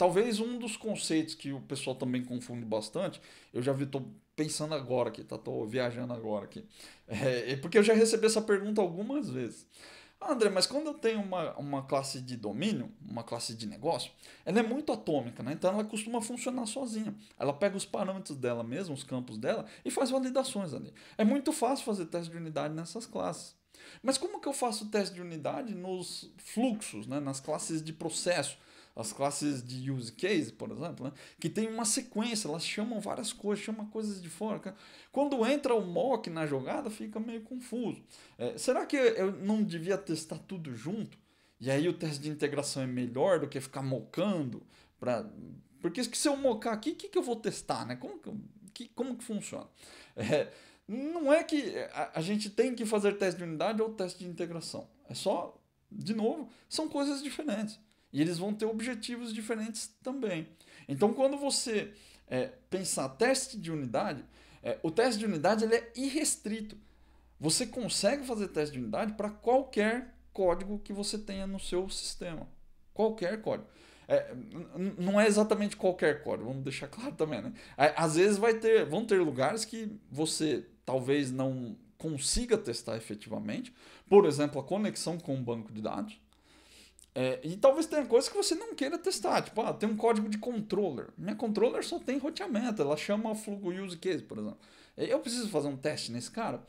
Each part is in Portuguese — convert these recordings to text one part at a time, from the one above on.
Talvez um dos conceitos que o pessoal também confunde bastante, eu já vi, tô pensando agora aqui, tá? Tô viajando agora aqui. É, é, porque eu já recebi essa pergunta algumas vezes. Ah, André, mas quando eu tenho uma, uma classe de domínio, uma classe de negócio, ela é muito atômica, né? Então ela costuma funcionar sozinha. Ela pega os parâmetros dela mesma, os campos dela, e faz validações ali. É muito fácil fazer teste de unidade nessas classes. Mas como que eu faço teste de unidade nos fluxos, né? nas classes de processo? as classes de use case, por exemplo, né? que tem uma sequência, elas chamam várias coisas, chamam coisas de fora. Quando entra o mock na jogada, fica meio confuso. É, será que eu não devia testar tudo junto? E aí o teste de integração é melhor do que ficar mocando? Pra... Porque se eu mocar aqui, o que, que eu vou testar? Né? Como, que, como que funciona? É, não é que a gente tem que fazer teste de unidade ou teste de integração. É só, de novo, são coisas diferentes. E eles vão ter objetivos diferentes também. Então, quando você é, pensar teste de unidade, é, o teste de unidade ele é irrestrito. Você consegue fazer teste de unidade para qualquer código que você tenha no seu sistema. Qualquer código. É, não é exatamente qualquer código, vamos deixar claro também, né? É, às vezes vai ter, vão ter lugares que você talvez não consiga testar efetivamente. Por exemplo, a conexão com o banco de dados. É, e talvez tenha coisas que você não queira testar. Tipo, ah, tem um código de controller. Minha controller só tem roteamento, ela chama Flugo Use Case, por exemplo. É, eu preciso fazer um teste nesse cara?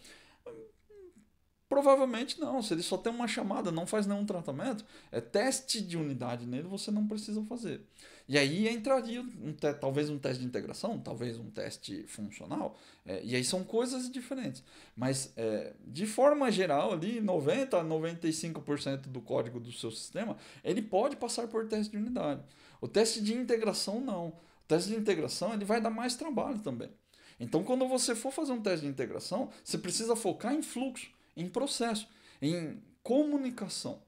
Provavelmente não. Se ele só tem uma chamada, não faz nenhum tratamento, é teste de unidade nele, você não precisa fazer. E aí entraria um talvez um teste de integração, talvez um teste funcional. É, e aí são coisas diferentes. Mas, é, de forma geral, ali 90% a 95% do código do seu sistema, ele pode passar por teste de unidade. O teste de integração, não. O teste de integração ele vai dar mais trabalho também. Então, quando você for fazer um teste de integração, você precisa focar em fluxo em processo, em comunicação.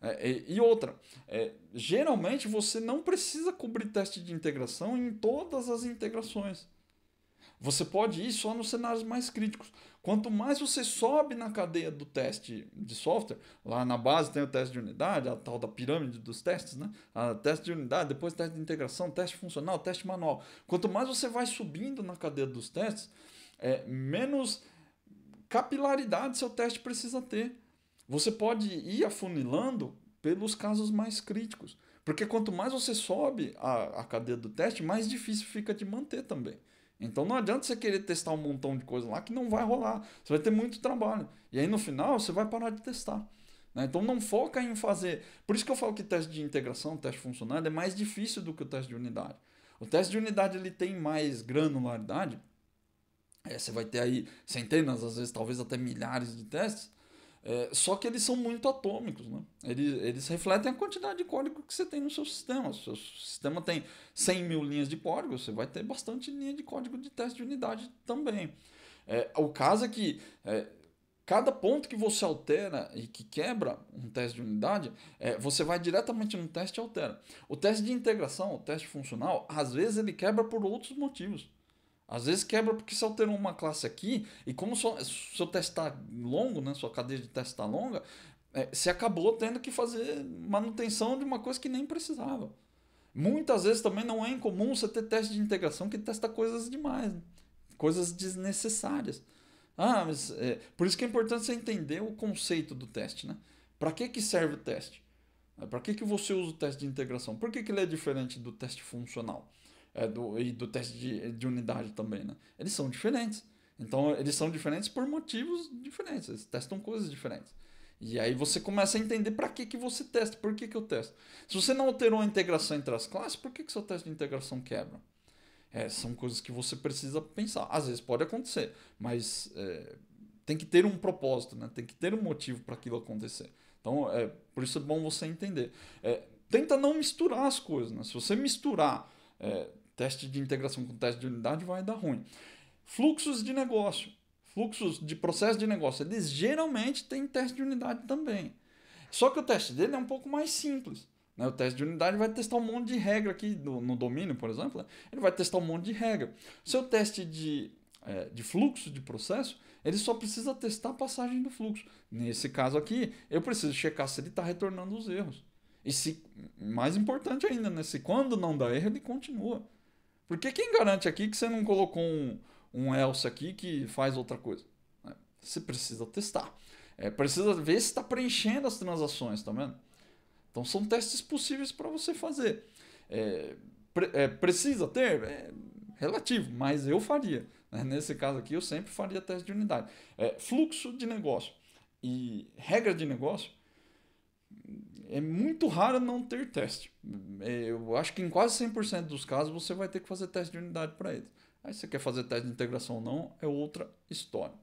É, e outra, é, geralmente você não precisa cobrir teste de integração em todas as integrações. Você pode ir só nos cenários mais críticos. Quanto mais você sobe na cadeia do teste de software, lá na base tem o teste de unidade, a tal da pirâmide dos testes, né? A teste de unidade, depois teste de integração, teste funcional, teste manual. Quanto mais você vai subindo na cadeia dos testes, é, menos capilaridade seu teste precisa ter. Você pode ir afunilando pelos casos mais críticos. Porque quanto mais você sobe a, a cadeia do teste, mais difícil fica de manter também. Então não adianta você querer testar um montão de coisa lá que não vai rolar. Você vai ter muito trabalho. E aí no final você vai parar de testar. Né? Então não foca em fazer. Por isso que eu falo que teste de integração, teste funcional é mais difícil do que o teste de unidade. O teste de unidade ele tem mais granularidade é, você vai ter aí centenas, às vezes talvez até milhares de testes, é, só que eles são muito atômicos, né? Eles, eles refletem a quantidade de código que você tem no seu sistema. Se o seu sistema tem 100 mil linhas de código, você vai ter bastante linha de código de teste de unidade também. É, o caso é que é, cada ponto que você altera e que quebra um teste de unidade, é, você vai diretamente no teste e altera. O teste de integração, o teste funcional, às vezes ele quebra por outros motivos. Às vezes quebra porque se alterou uma classe aqui, e como só, se eu testar longo, né, sua cadeia de teste está longa, é, você acabou tendo que fazer manutenção de uma coisa que nem precisava. Muitas vezes também não é incomum você ter teste de integração que testa coisas demais, né? coisas desnecessárias. Ah, mas é, por isso que é importante você entender o conceito do teste, né? Para que, que serve o teste? Para que, que você usa o teste de integração? Por que, que ele é diferente do teste funcional? é, do, e do teste de, de unidade também, né? Eles são diferentes. Então, eles são diferentes por motivos diferentes, eles testam coisas diferentes. E aí você começa a entender para que, que você testa, por que, que eu testo. Se você não alterou a integração entre as classes, por que, que seu teste de integração quebra? É, são coisas que você precisa pensar. Às vezes pode acontecer, mas é, tem que ter um propósito, né? tem que ter um motivo para aquilo acontecer. Então, é, por isso é bom você entender. É, tenta não misturar as coisas. Né? Se você misturar é, Teste de integração com teste de unidade vai dar ruim. Fluxos de negócio, fluxos de processo de negócio, eles geralmente têm teste de unidade também. Só que o teste dele é um pouco mais simples. Né? O teste de unidade vai testar um monte de regra aqui no, no domínio, por exemplo. Né? Ele vai testar um monte de regra. seu teste de, é, de fluxo de processo, ele só precisa testar a passagem do fluxo. Nesse caso aqui, eu preciso checar se ele está retornando os erros. E se, mais importante ainda, né? se quando não dá erro, ele continua. Porque quem garante aqui que você não colocou um, um else aqui que faz outra coisa? Né? Você precisa testar. É, precisa ver se está preenchendo as transações, tá vendo? Então são testes possíveis para você fazer. É, pre é, precisa ter? É relativo, mas eu faria. Né? Nesse caso aqui, eu sempre faria teste de unidade. É, fluxo de negócio e regra de negócio é muito raro não ter teste. É, eu acho que em quase 100% dos casos você vai ter que fazer teste de unidade para eles. Aí se você quer fazer teste de integração ou não, é outra história.